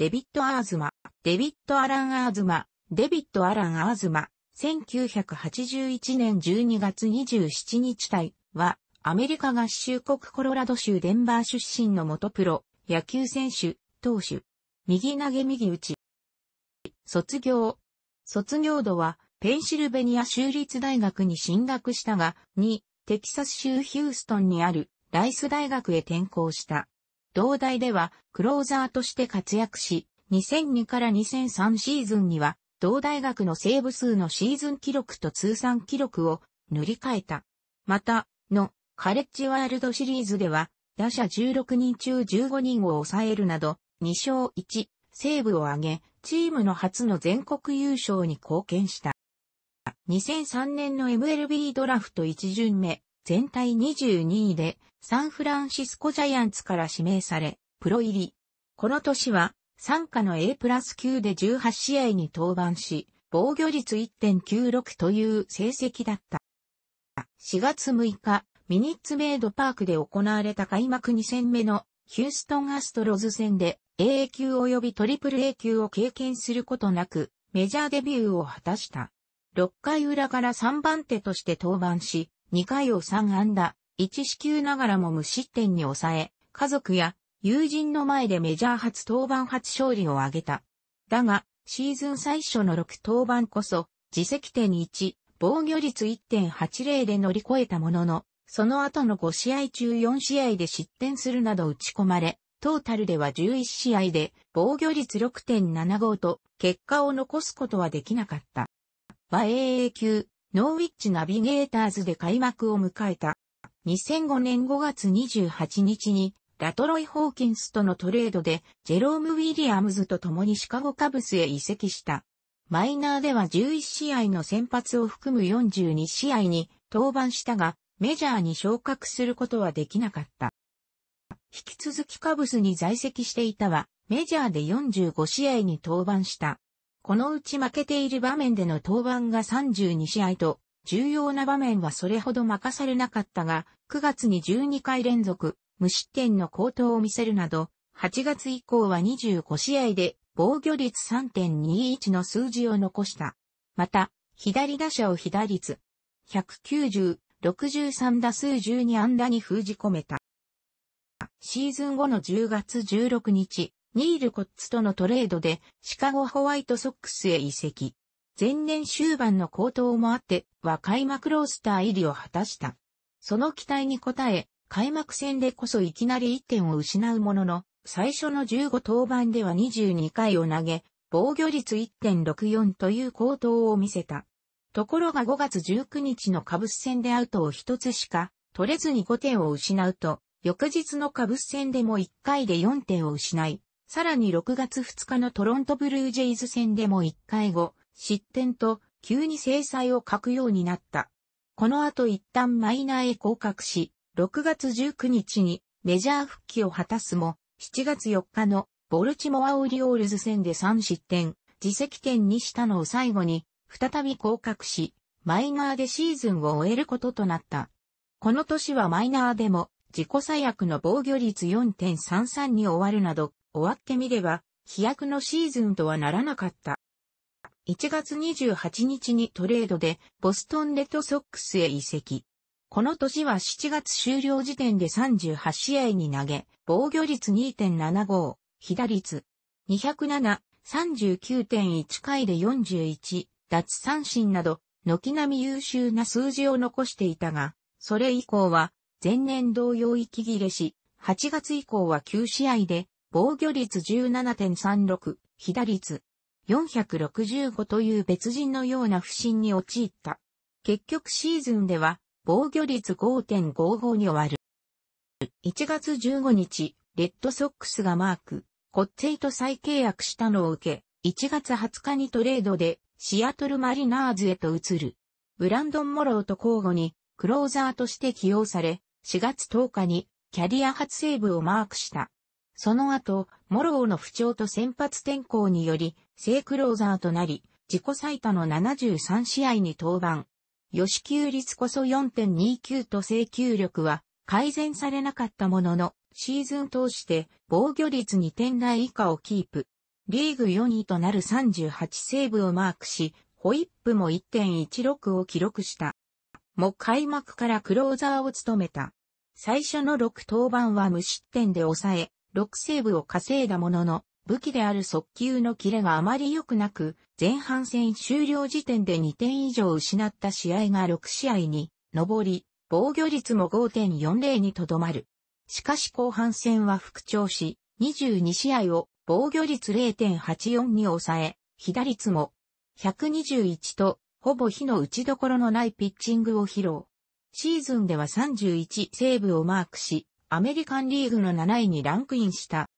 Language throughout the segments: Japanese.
デビッド・アーズマ、デビッド・アラン・アーズマ、デビッド・アラン・アーズマ、1981年12月27日体は、アメリカ合衆国コロラド州デンバー出身の元プロ、野球選手、投手。右投げ右打ち。卒業。卒業度は、ペンシルベニア州立大学に進学したが、2、テキサス州ヒューストンにある、ライス大学へ転校した。同大ではクローザーとして活躍し、2002から2003シーズンには、同大学のセーブ数のシーズン記録と通算記録を塗り替えた。また、の、カレッジワールドシリーズでは、打者16人中15人を抑えるなど、2勝1、セーブを挙げ、チームの初の全国優勝に貢献した。2003年の MLB ドラフト1巡目、全体22位でサンフランシスコジャイアンツから指名され、プロ入り。この年は、参加の A プラス9で18試合に登板し、防御率1.96という成績だった。4月6日、ミニッツメイドパークで行われた開幕2戦目のヒューストンアストロズ戦で AA 級及びトリプル A 級を経験することなくメジャーデビューを果たした。6回裏から3番手として登板し、2回を3安打、1四球ながらも無失点に抑え、家族や友人の前でメジャー初登板初勝利を挙げた。だが、シーズン最初の6登板こそ、自責点1、防御率1.80で乗り越えたものの、その後の5試合中4試合で失点するなど打ち込まれ、トータルでは11試合で防御率6.75と結果を残すことはできなかった。和 AA 級ノーウィッチナビゲーターズで開幕を迎えた。2005年5月28日に、ラトロイ・ホーキンスとのトレードで、ジェローム・ウィリアムズと共にシカゴカブスへ移籍した。マイナーでは11試合の先発を含む42試合に登板したが、メジャーに昇格することはできなかった。引き続きカブスに在籍していたは、メジャーで45試合に登板した。このうち負けている場面での登板が32試合と、重要な場面はそれほど任されなかったが、9月に12回連続、無失点の高騰を見せるなど、8月以降は25試合で防御率3.21の数字を残した。また、左打者を左率190、63打数12安打に封じ込めた。シーズン後の10月16日、ニール・コッツとのトレードでシカゴホワイトソックスへ移籍。前年終盤の高騰もあっては開幕ロースター入りを果たした。その期待に応え、開幕戦でこそいきなり1点を失うものの、最初の15登板では22回を投げ、防御率1.64という高騰を見せた。ところが5月19日のカブス戦でアウトを1つしか取れずに5点を失うと、翌日のカブス戦でも1回で4点を失い、さらに6月2日のトロントブルージェイズ戦でも1回後、失点と急に制裁を欠くようになった。この後一旦マイナーへ降格し、6月19日にメジャー復帰を果たすも、7月4日のボルチモアオリオールズ戦で3失点、自責点にしたのを最後に、再び降格し、マイナーでシーズンを終えることとなった。この年はマイナーでも、自己最悪の防御率4.33に終わるなど、終わってみれば、飛躍のシーズンとはならなかった。1月28日にトレードでボストンレッドソックスへ移籍。この年は7月終了時点で38試合に投げ、防御率2.75、被打率207、39.1回で41、脱三振など、軒並み優秀な数字を残していたが、それ以降は前年同様息切れし、8月以降は9試合で防御率17.36、被打率465という別人のような不振に陥った。結局シーズンでは防御率5.55に終わる。1月15日、レッドソックスがマーク、コッツェイと再契約したのを受け、1月20日にトレードでシアトルマリナーズへと移る。ブランドン・モローと交互にクローザーとして起用され、4月10日にキャリア初セーブをマークした。その後、モローの不調と先発転向により、正クローザーとなり、自己最多の73試合に登板。吉球率こそ4.29と制球力は改善されなかったものの、シーズン通して防御率2点台以下をキープ。リーグ4位となる38セーブをマークし、ホイップも1.16を記録した。も開幕からクローザーを務めた。最初の6登板は無失点で抑え、6セーブを稼いだものの、武器である速球のキレがあまり良くなく、前半戦終了時点で2点以上失った試合が6試合に上り、防御率も5.40にとどまる。しかし後半戦は復調し、22試合を防御率0.84に抑え、被打率も121と、ほぼ火の打ちどころのないピッチングを披露。シーズンでは31セーブをマークし、アメリカンリーグの7位にランクインした。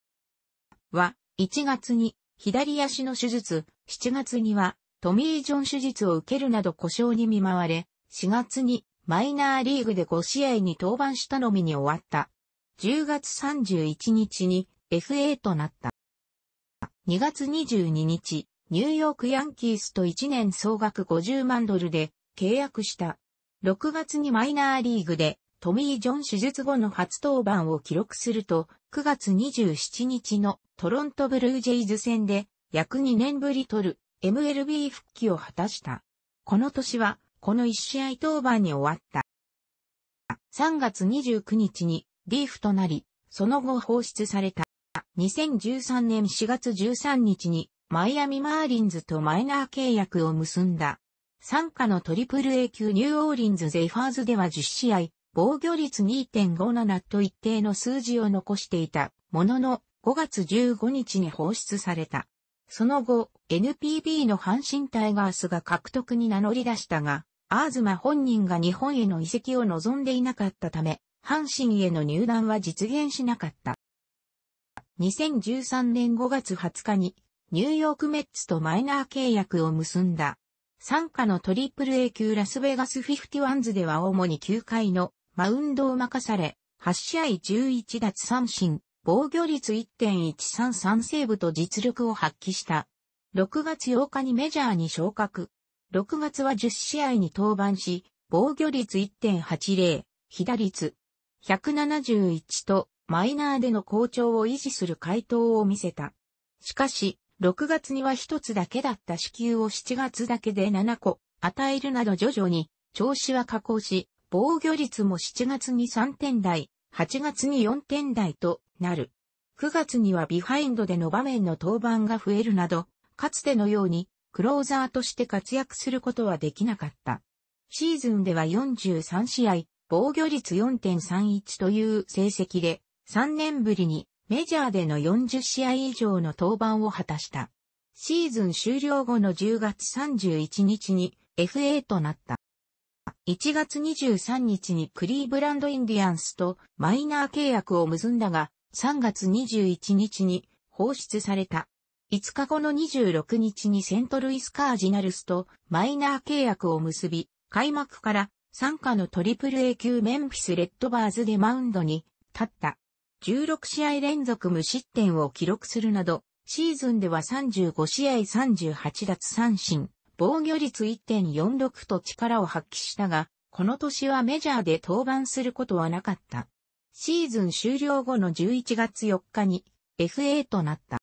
は、1月に左足の手術、7月にはトミー・ジョン手術を受けるなど故障に見舞われ、4月にマイナーリーグで5試合に登板したのみに終わった。10月31日に FA となった。2月22日、ニューヨークヤンキースと1年総額50万ドルで契約した。6月にマイナーリーグでトミー・ジョン手術後の初登板を記録すると、9月27日のトロントブルージェイズ戦で約2年ぶり取る MLB 復帰を果たした。この年は、この1試合登板に終わった。3月29日にリーフとなり、その後放出された。2013年4月13日にマイアミマーリンズとマイナー契約を結んだ。参加のトリプル A 級ニューオーリンズゼファーズでは10試合、防御率2.57と一定の数字を残していたものの5月15日に放出された。その後、NPB の阪神タイガースが獲得に名乗り出したが、アーズマ本人が日本への移籍を望んでいなかったため、阪神への入団は実現しなかった。2013年5月20日に、ニューヨークメッツとマイナー契約を結んだ。参加の AAA 級ラスベガス5 1ズでは主に9回のマウンドを任され、8試合11奪三振、防御率1.133セーブと実力を発揮した。6月8日にメジャーに昇格。6月は10試合に登板し、防御率1.80、被打率171とマイナーでの好調を維持する回答を見せた。しかし、6月には一つだけだった支給を7月だけで7個与えるなど徐々に調子は下降し、防御率も7月に3点台、8月に4点台となる。9月にはビハインドでの場面の登板が増えるなど、かつてのようにクローザーとして活躍することはできなかった。シーズンでは43試合、防御率4.31という成績で、3年ぶりにメジャーでの40試合以上の登板を果たした。シーズン終了後の10月31日に FA となった。1月23日にクリーブランドインディアンスとマイナー契約を結んだが、3月21日に放出された。5日後の26日にセントルイスカージナルスとマイナー契約を結び、開幕から参加のトリプル A 級メンフィスレッドバーズでマウンドに立った。16試合連続無失点を記録するなど、シーズンでは35試合38奪三振、防御率1.46と力を発揮したが、この年はメジャーで登板することはなかった。シーズン終了後の11月4日に FA となった。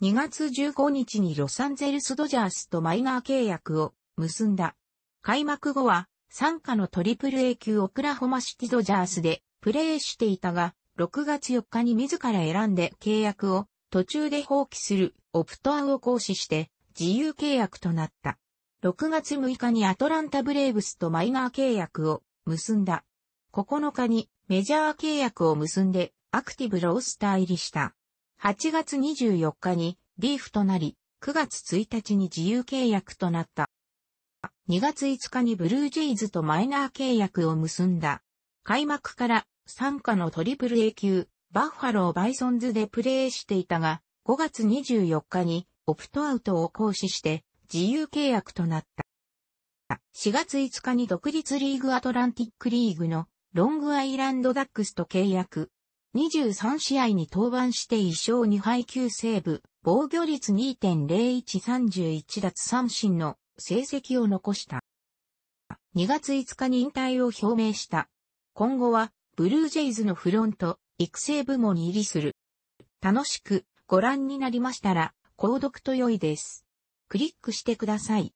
2月15日にロサンゼルスドジャースとマイナー契約を結んだ。開幕後は参加のトリプル A 級オクラホマシティドジャースでプレーしていたが、6月4日に自ら選んで契約を途中で放棄するオプトアウを行使して自由契約となった。6月6日にアトランタブレーブスとマイナー契約を結んだ。9日にメジャー契約を結んでアクティブロースター入りした。8月24日にリーフとなり、9月1日に自由契約となった。2月5日にブルージェイズとマイナー契約を結んだ。開幕から参加のトリプル A 級バッファローバイソンズでプレーしていたが、5月24日にオプトアウトを行使して自由契約となった。4月5日に独立リーグアトランティックリーグのロングアイランドダックスと契約。23試合に登板して1勝2敗9セーブ、防御率2.0131奪三振の成績を残した。2月5日に引退を表明した。今後はブルージェイズのフロント、育成部門に入りする。楽しくご覧になりましたら、購読と良いです。クリックしてください。